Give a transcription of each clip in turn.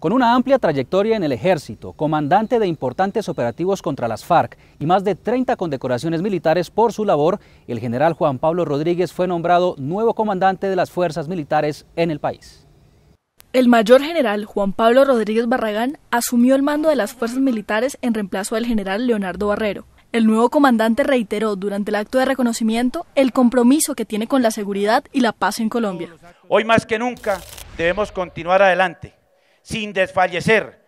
Con una amplia trayectoria en el ejército, comandante de importantes operativos contra las FARC y más de 30 condecoraciones militares por su labor, el general Juan Pablo Rodríguez fue nombrado nuevo comandante de las fuerzas militares en el país. El mayor general Juan Pablo Rodríguez Barragán asumió el mando de las fuerzas militares en reemplazo del general Leonardo Barrero. El nuevo comandante reiteró durante el acto de reconocimiento el compromiso que tiene con la seguridad y la paz en Colombia. Hoy más que nunca debemos continuar adelante sin desfallecer,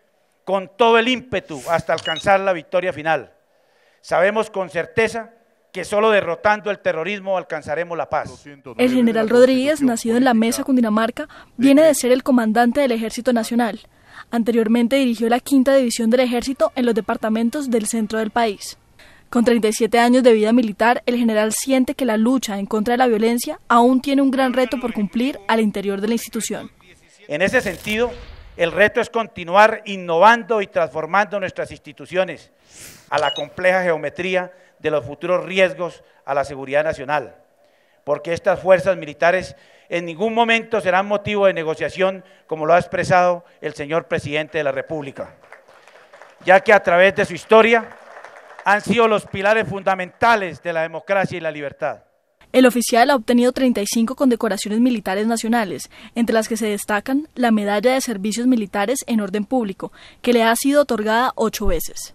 con todo el ímpetu hasta alcanzar la victoria final. Sabemos con certeza que solo derrotando el terrorismo alcanzaremos la paz. El general Rodríguez, nacido en la Mesa Cundinamarca, viene de ser el comandante del Ejército Nacional. Anteriormente dirigió la quinta división del ejército en los departamentos del centro del país. Con 37 años de vida militar, el general siente que la lucha en contra de la violencia aún tiene un gran reto por cumplir al interior de la institución. En ese sentido, el reto es continuar innovando y transformando nuestras instituciones a la compleja geometría de los futuros riesgos a la seguridad nacional, porque estas fuerzas militares en ningún momento serán motivo de negociación, como lo ha expresado el señor presidente de la República, ya que a través de su historia han sido los pilares fundamentales de la democracia y la libertad. El oficial ha obtenido 35 condecoraciones militares nacionales, entre las que se destacan la Medalla de Servicios Militares en Orden Público, que le ha sido otorgada ocho veces.